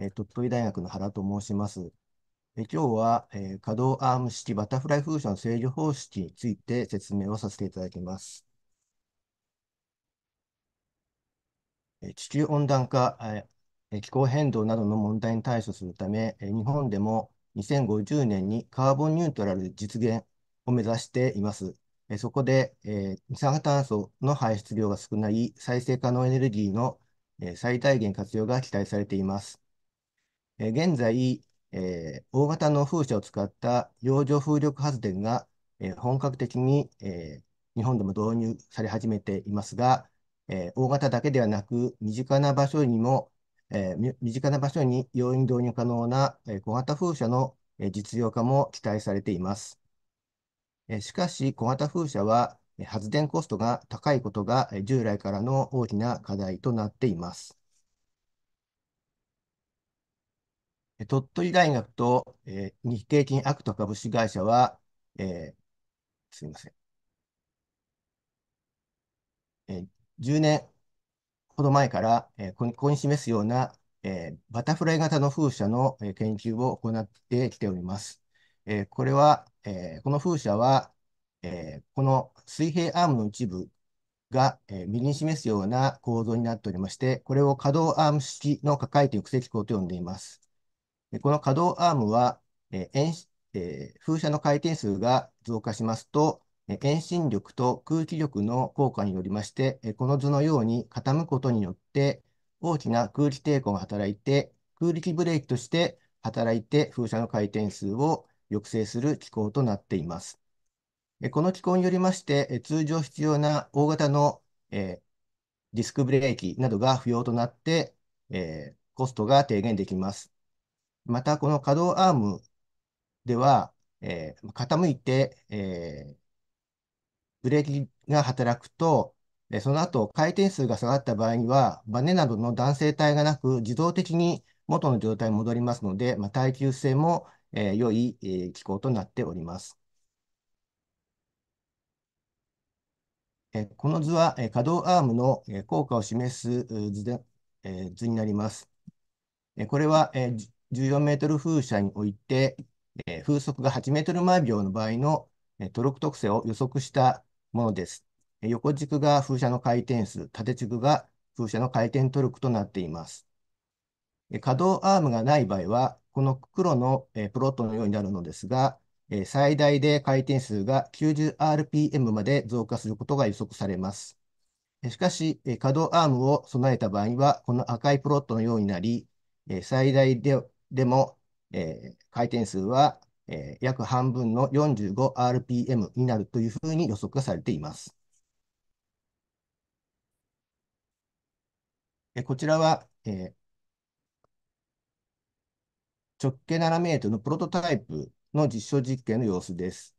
え鳥取大学の原と申します。え今日は、え可動アーム式バタフライ風車の制御方式について説明をさせていただきます。え地球温暖化、え気候変動などの問題に対処するため、え日本でも2050年にカーボンニュートラル実現を目指しています。えそこで、え二酸化炭素の排出量が少ない再生可能エネルギーの、え最大限活用が期待されています。え現在、え大型の風車を使った洋上風力発電が、え本格的に、え日本でも導入され始めていますが、え大型だけではなく、身近な場所にも、え身近な場所に容易に導入可能な、え小型風車の、え実用化も期待されています。えしかし、小型風車は発電コストが高いことが従来からの大きな課題となっています。鳥取大学と、えー、日経金アクト株式会社は、えー、すみません。えー、10年ほど前から、えー、ここに示すような、えー、バタフライ型の風車の、えー、研究を行ってきております。えー、これは、えー、この風車は、えー、この水平アームの一部が、えー、右に示すような構造になっておりまして、これを可動アーム式の抱えていく石鋼と呼んでいます。この可動アームは、ええ風車の回転数が増加しますと、遠心力と空気力の効果によりまして、この図のように傾くことによって、大きな空気抵抗が働いて、空力ブレーキとして働いて風車の回転数を抑制する機構となっています。この機構によりまして、通常必要な大型のディスクブレーキなどが不要となって、コストが低減できます。また、この可動アームでは、えー、傾いて、えー、ブレーキが働くと、えその後、回転数が下がった場合には、バネなどの弾性体がなく、自動的に元の状態に戻りますので、まあ、耐久性も、えー、良い、えー、機構となっております。えこの図は、えー、可動アームの、えー、効果を示す図で、えー、図になります。えー、これは、えー14メートル風車において、えー、風速が8メートル毎秒の場合の、えー、トルク特性を予測したものです。えー、横軸が風車の回転数、縦軸が風車の回転トルクとなっています。えー、可動アームがない場合は、この黒の、えー、プロットのようになるのですが、えー、最大で回転数が 90rpm まで増加することが予測されます。しかし、可動アームを備えた場合は、この赤いプロットのようになり、最大ででも、えー、回転数は、えー、約半分の 45rpm になるというふうに予測がされています。えこちらは、えー、直径7メートルのプロトタイプの実証実験の様子です。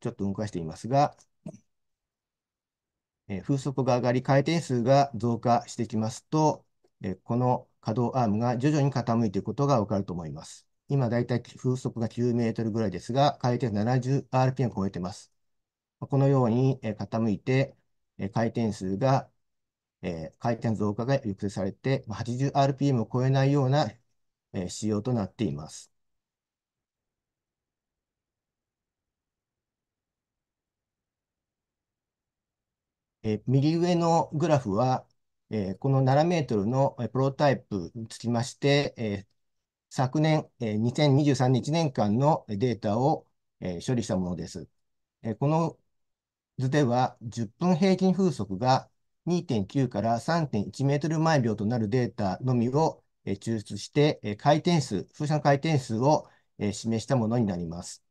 ちょっと動かしていますが、風速が上がり、回転数が増加してきますと、この可動アームが徐々に傾いていくことがわかると思います。今だいたい風速が9メートルぐらいですが、回転数 70rpm を超えています。このように傾いて、回転数が、回転増加が抑制されて、80rpm を超えないような仕様となっています。え右上のグラフは、えこの7メートルのプロタイプにつきまして、え昨年、え2023年1年間のデータを、え処理したものです。えこの図では10分平均風速が2.9から3.1メートル毎秒となるデータのみを抽出して、回転数、風車の回転数を示したものになります。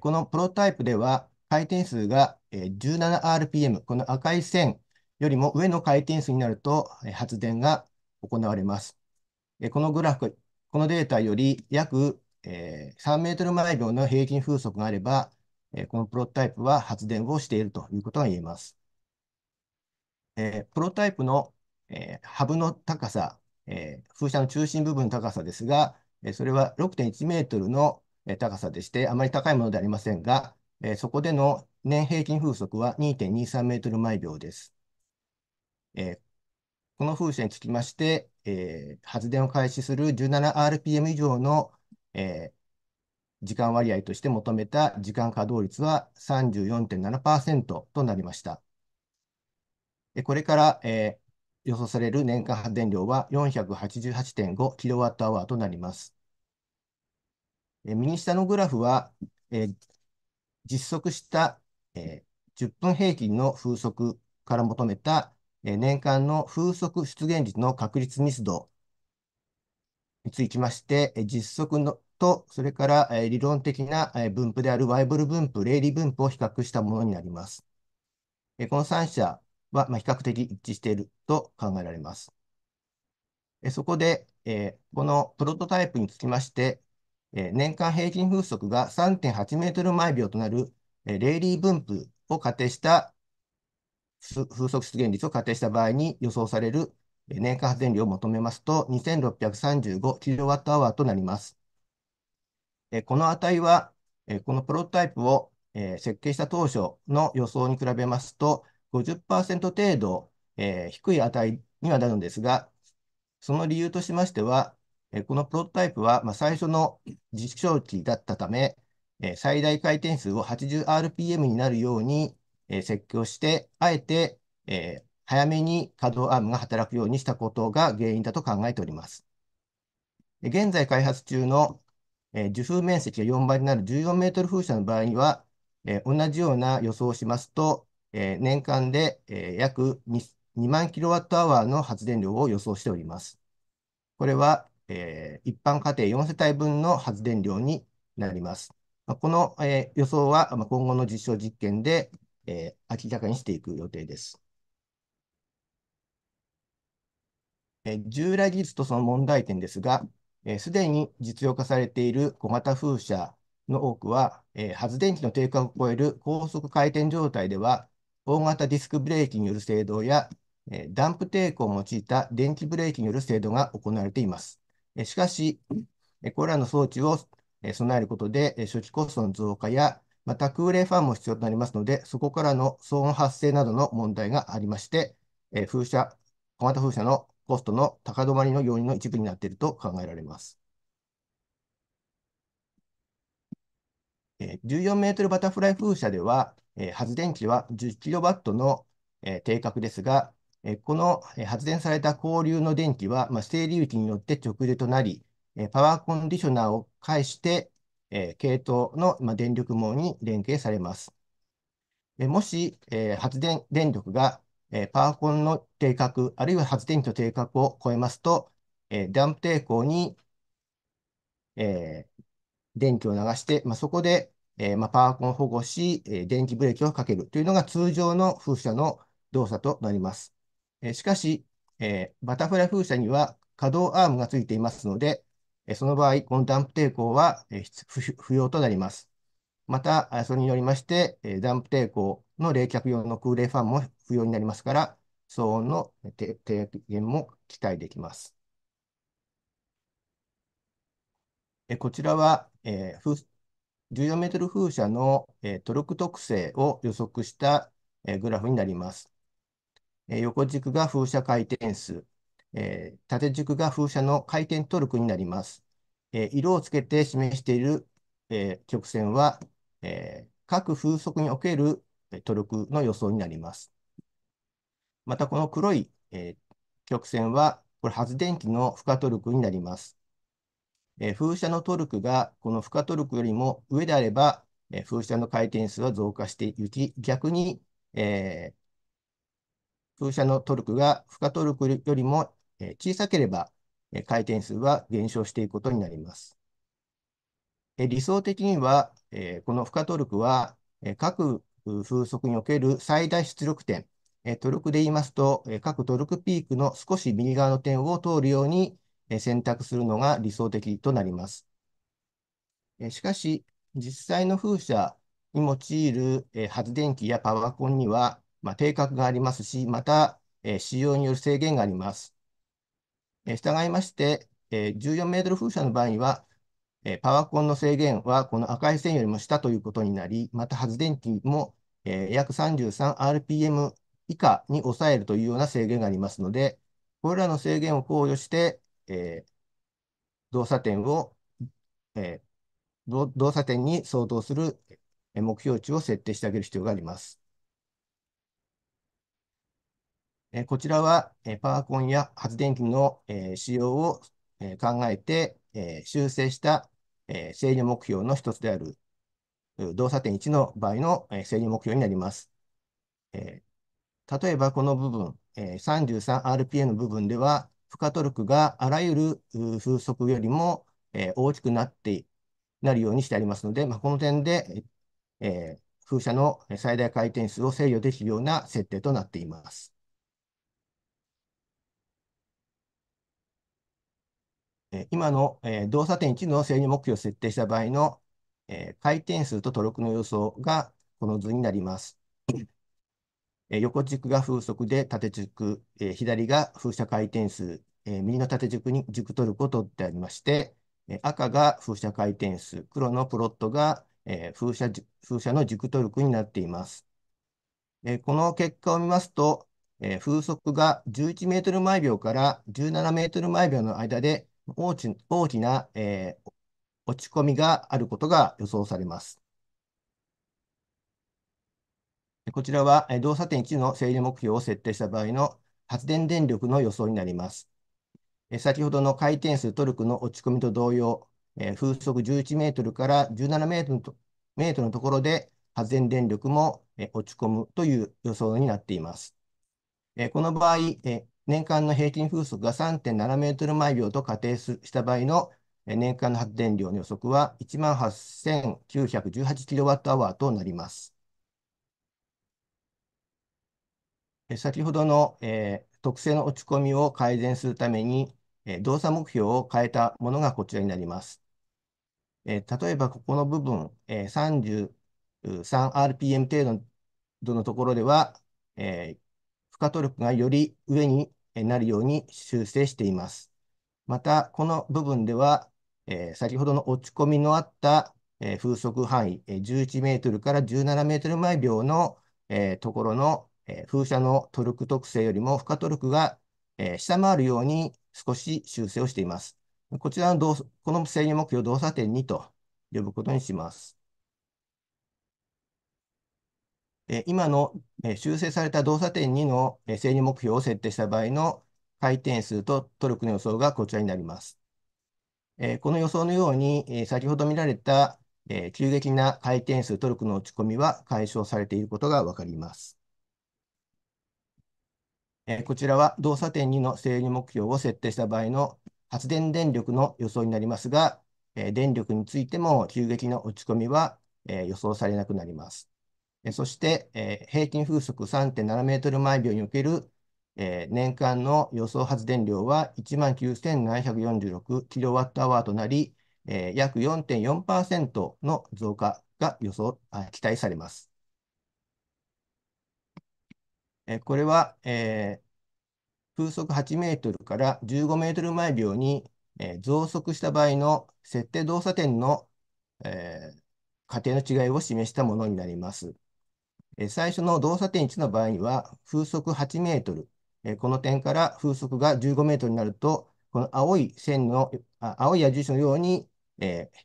このプロタイプでは、回転数が 17rpm、この赤い線よりも上の回転数になると発電が行われます。このグラフ、このデータより約3メートル毎秒の平均風速があれば、このプロタイプは発電をしているということが言えます。プロタイプのハブの高さ、風車の中心部分の高さですが、それは6.1メートルの高さでして、あまり高いものではありませんが、そこでの年平均風速は2.23メートル毎秒です。えー、この風車につきまして、えー、発電を開始する 17rpm 以上の、えー、時間割合として求めた時間稼働率は34.7%となりました。これから、えー、予想される年間発電量は 488.5kWh となります。右下のグラフは、えー、実測した、えー、10分平均の風速から求めた年間の風速出現率の確率密度につきまして、実測のと、それから理論的な分布であるワイブル分布、レイリー分布を比較したものになります。この3者は比較的一致していると考えられます。そこで、このプロトタイプにつきまして、年間平均風速が3.8メートル毎秒となるレイリー分布を仮定した風速出現率を仮定した場合に予想される年間発電量を求めますと、2635kWh となります。この値は、このプロトタイプを設計した当初の予想に比べますと、50%程度低い値にはなるんですが、その理由としましては、このプロトタイプは最初の実証機だったため、最大回転数を 80rpm になるようにえー、説教して、あえて、えー、早めに稼働アームが働くようにしたことが原因だと考えております。現在開発中の、えー、受風面積が4倍になる14メートル風車の場合には、えー、同じような予想をしますと、えー、年間で、えー、約 2, 2万キロワットアワーの発電量を予想しております。これは、えー、一般家庭4世帯分の発電量になります。この、えー、予想はまあ、今後の実証実験でえー、明らかにしていく予定です。えー、従来技術とその問題点ですが、す、で、に実用化されている小型風車の多くは、えー、発電機の定価を超える高速回転状態では、大型ディスクブレーキによる制動や、えー、ダンプ抵抗を用いた電気ブレーキによる制動が行われています。えー、しかし、えこれらの装置をえ備えることで、え初期コストの増加やまた空冷ファンも必要となりますので、そこからの騒音発生などの問題がありまして、え風車、小型風車のコストの高止まりの要因の一部になっていると考えられます。14メートルバタフライ風車では、発電機は1 0ットの定格ですが、この発電された交流の電気は、まあ、整流域によって直流となり、パワーコンディショナーを介してえー、系統の、まあ、電力網に連携されます。えー、もし、えー、発電電力が、えー、パワコンの定格、あるいは発電機の定格を超えますと、えー、ダンプ抵抗に、えー、電気を流して、まあ、そこで、えーまあ、パワコンを保護し、えー、電気ブレーキをかけるというのが通常の風車の動作となります。えー、しかし、えー、バタフライ風車には可動アームがついていますので、その場合、このダンプ抵抗は不要となります。また、それによりまして、ダンプ抵抗の冷却用の空冷ファンも不要になりますから、騒音の低減も期待できます。こちらは、14メートル風車のトルク特性を予測したグラフになります。横軸が風車回転数、えー、縦軸が風車の回転トルクになります。えー、色をつけて示している、えー、曲線は、え各風速におけるトルクの予想になります。またこの黒い、え曲線はこれ発電機の負荷トルクになります。え風車のトルクがこの負荷トルクよりも上であれば、え風車の回転数は増加していき、逆に、え風車のトルクが負荷トルクよりもえ小さければ、え回転数は減少していくことになります。え理想的には、えこの負荷トルクは、え各風速における最大出力点、えトルクで言いますと、え各トルクピークの少し右側の点を通るように、え選択するのが理想的となります。えしかし、実際の風車に用いる、え発電機やパワコンには、まあ、定格がありますし、また、え使用による制限があります。え従いまして、え14メートル風車の場合には、えパワコンの制限はこの赤い線よりも下ということになり、また発電機も、え約 33rpm 以下に抑えるというような制限がありますので、これらの制限を考慮して、え動作点を、え動作点に相当する目標値を設定してあげる必要があります。えこちらは、えパワーコンや発電機の、え使用を、え考えて、え修正した、え制御目標の一つである、動作点1の場合の、え制御目標になります。え例えばこの部分、え 33RPA の部分では、負荷トルクがあらゆる風速よりも、え大きくなってなるようにしてありますので、まあ、この点で、え風車の最大回転数を制御できるような設定となっています。え今の、え動作点1の制御目標を設定した場合の、え回転数とトルクの予想がこの図になります。え横軸が風速で縦軸、え左が風車回転数、え右の縦軸に軸トルクを取ってありまして、え赤が風車回転数、黒のプロットが、え風車風車の軸トルクになっています。えこの結果を見ますと、え風速が11メートル毎秒から17メートル毎秒の間で大き大きな、えー、落ち込みがあることが予想されます。こちらは動作点1の整理目標を設定した場合の発電電力の予想になります。先ほどの回転数トルクの落ち込みと同様、風速11メートルから17メートルのところで発電電力も落ち込むという予想になっています。この場合、年間の平均風速が3.7メートル毎秒と仮定した場合の年間の発電量の予測は18,918キロワットアワーとなります。先ほどの、えー、特性の落ち込みを改善するために、えー、動作目標を変えたものがこちらになります。えー、例えばここの部分、えー、33rpm 程度のところでは、えー、負荷トルクがより上になるように修正しています。また、この部分では、えー、先ほどの落ち込みのあった、えー、風速範囲、えー、11メートルから17メートル毎秒の、えー、ところの、えー、風車のトルク特性よりも負荷トルクが、えー、下回るように少し修正をしています。こちらのこの制御目標動作点2と呼ぶことにします。今の修正された動作点2の整理目標を設定した場合の回転数とトルクの予想がこちらになります。この予想のように、先ほど見られた急激な回転数トルクの落ち込みは解消されていることがわかります。こちらは動作点2の整理目標を設定した場合の発電電力の予想になりますが、電力についても急激な落ち込みは予想されなくなります。そして、えー、平均風速3.7メートル毎秒における、えー、年間の予想発電量は19,746キロワットアワーとなり、えー、約4.4%の増加が予想あ期待されます。えー、これは、えー、風速8メートルから15メートル毎秒に、えー、増速した場合の設定動作点の、えー、過程の違いを示したものになります。最初の動作点1の場合には、風速8メートル、この点から風速が15メートルになると、この青い線の、青い矢印のように、えー、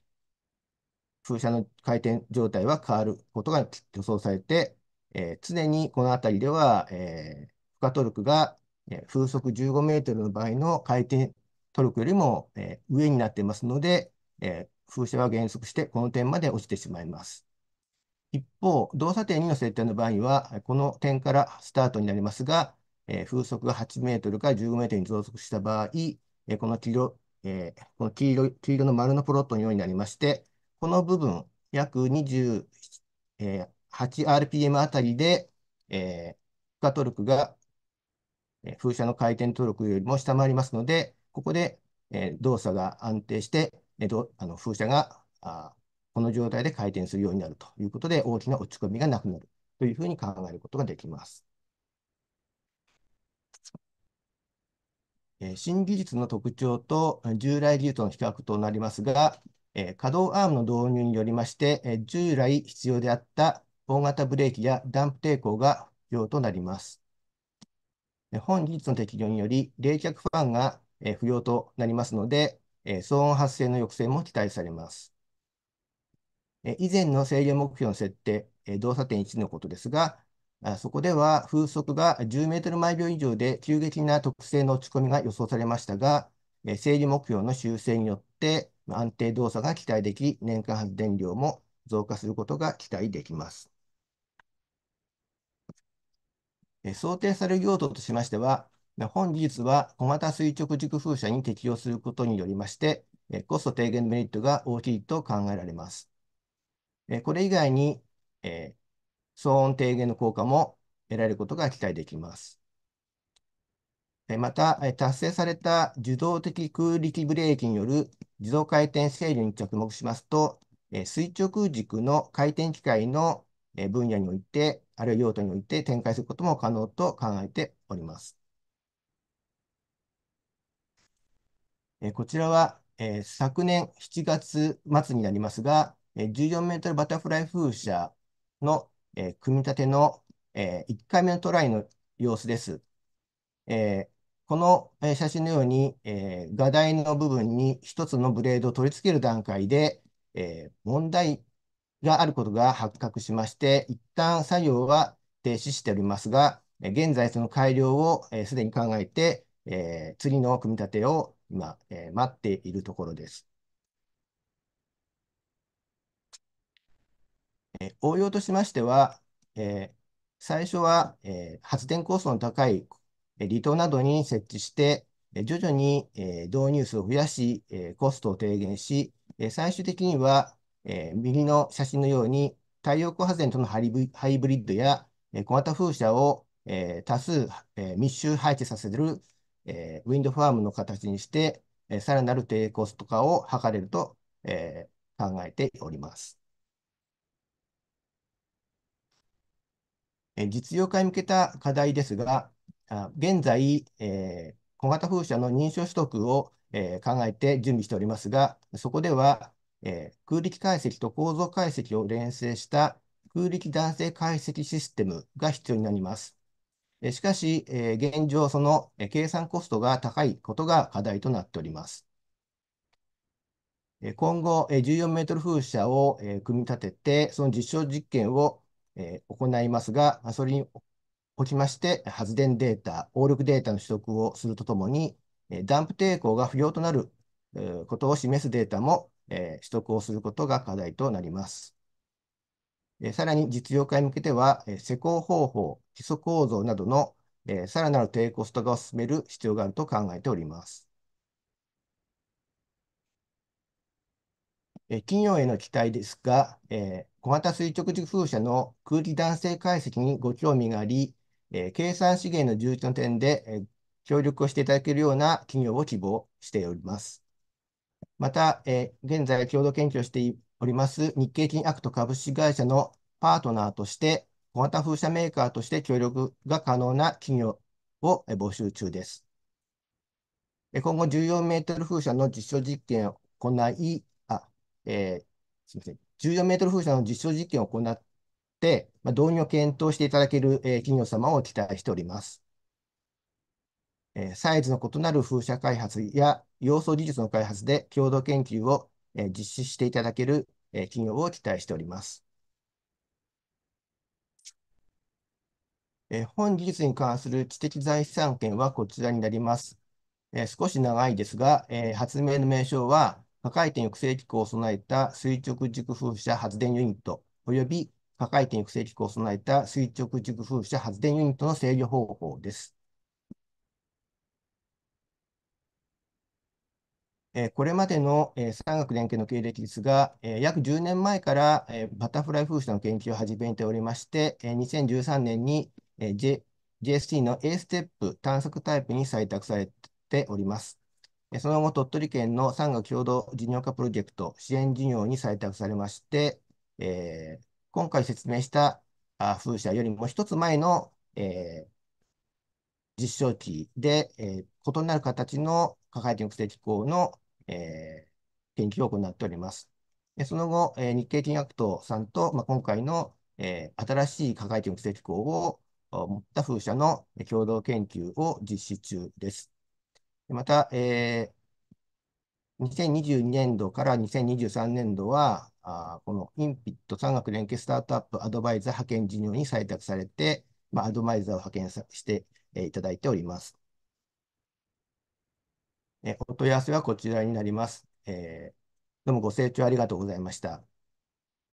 風車の回転状態は変わることが予想されて、えー、常にこの辺りでは、えー、負荷トルクが風速15メートルの場合の回転トルクよりも、えー、上になっていますので、えー、風車は減速してこの点まで落ちてしまいます。一方、動作点2の設定の場合は、この点からスタートになりますが、えー、風速が8メートルから15メートルに増速した場合、えー、この黄色、えー、この黄色、黄色の丸のプロットのようになりまして、この部分、約 28rpm あたりで、えー、負荷トルクが風車の回転トルクよりも下回りますので、ここで、動作が安定して、えー、あの風車があこの状態で回転するようになるということで、大きな落ち込みがなくなるというふうに考えることができます。え新技術の特徴と従来技術の比較となりますが、え働可動アームの導入によりまして、え従来必要であった大型ブレーキやダンプ抵抗が不要となります。本技術の適用により、冷却ファンが不要となりますので、騒音発生の抑制も期待されます。以前の制限目標の設定、動作点1のことですが、そこでは風速が10メートル毎秒以上で急激な特性の落ち込みが予想されましたが、制理目標の修正によって安定動作が期待でき、年間発電量も増加することが期待できます。想定される用途としましては、本技術は小型垂直軸風車に適用することによりまして、コスト低減のメリットが大きいと考えられます。えこれ以外に、え騒音低減の効果も得られることが期待できます。えまた、え達成された受動的空力ブレーキによる自動回転制御に着目しますと、え垂直軸の回転機械の分野において、あるいは用途において展開することも可能と考えております。こちらは昨年7月末になりますが、14メートルバタフライ風車の、え組み立ての、え1回目のトライの様子です。えこのえ写真のように、え画題の部分に1つのブレードを取り付ける段階で、え問題があることが発覚しまして、一旦作業は停止しておりますが、現在その改良をすでに考えて、え次の組み立てを今、え待っているところです。え応用としましては、え最初は、え発電コストの高い離島などに設置して、徐々に、え導入数を増やし、えコストを低減し、え最終的には、え右の写真のように太陽光発電とのハイブリッドや、え小型風車を、え多数、え密集配置させる、えウィンドファームの形にして、えさらなる低コスト化を図れると、え考えております。実用化に向けた課題ですが、現在、え小型風車の認証取得を、え考えて準備しておりますが、そこでは、え空力解析と構造解析を連成した空力弾性解析システムが必要になります。えしかし、え現状、その計算コストが高いことが課題となっております。今後、14メートル風車を組み立てて、その実証実験をえー、行いますが、それにおきまして、発電データ、応力データの取得をするとともに、えー、ダンプ抵抗が不要となる、えー、ことを示すデータも、えー、取得をすることが課題となります。えー、さらに実用化に向けては、えー、施工方法、基礎構造などの、えー、さらなる低コスト化を進める必要があると考えております。えー、企業への期待ですが、えー、小型垂直風車の空気弾性解析にご興味があり、えー、計算資源の重視の点で、えー、協力をしていただけるような企業を希望しております。また、えー、現在共同研究をしております日経金アクト株式会社のパートナーとして、小型風車メーカーとして協力が可能な企業を募集中です。今後14メートル風車の実証実験を行い、あ、えー、すみません。14メートル風車の実証実験を行って、まあ、導入を検討していただける、えー、企業様を期待しております。えー、サイズの異なる風車開発や要素技術の開発で共同研究を、えー、実施していただける、えー、企業を期待しております。えー、本技術に関する知的財産権はこちらになります。えー、少し長いですが、えー、発明の名称は破壊点抑制機構を備えた垂直軸風車発電ユニット、および破壊点抑制機構を備えた垂直軸風車発電ユニットの制御方法です。これまでの産学連携の経歴ですが、約10年前からバタフライ風車の研究を始めておりまして、2013年に JST の A ステップ探索タイプに採択されております。その後、鳥取県の産学共同事業化プロジェクト支援事業に採択されまして、えー、今回説明した風車よりも一つ前の、えー、実証機で、えー、異なる形の火回転抑制機構の、えー、研究を行っております。その後、えー、日経金学党さんと、まあ、今回の、えー、新しい火回転抑制機構を持った風車の共同研究を実施中です。また、えー、2022年度から2023年度は、あこのインピット産学連携スタートアップアドバイザー派遣事業に採択されて、まあ、アドバイザーを派遣して、えいただいております。えお問い合わせはこちらになります。えー、どうもご清聴ありがとうございました。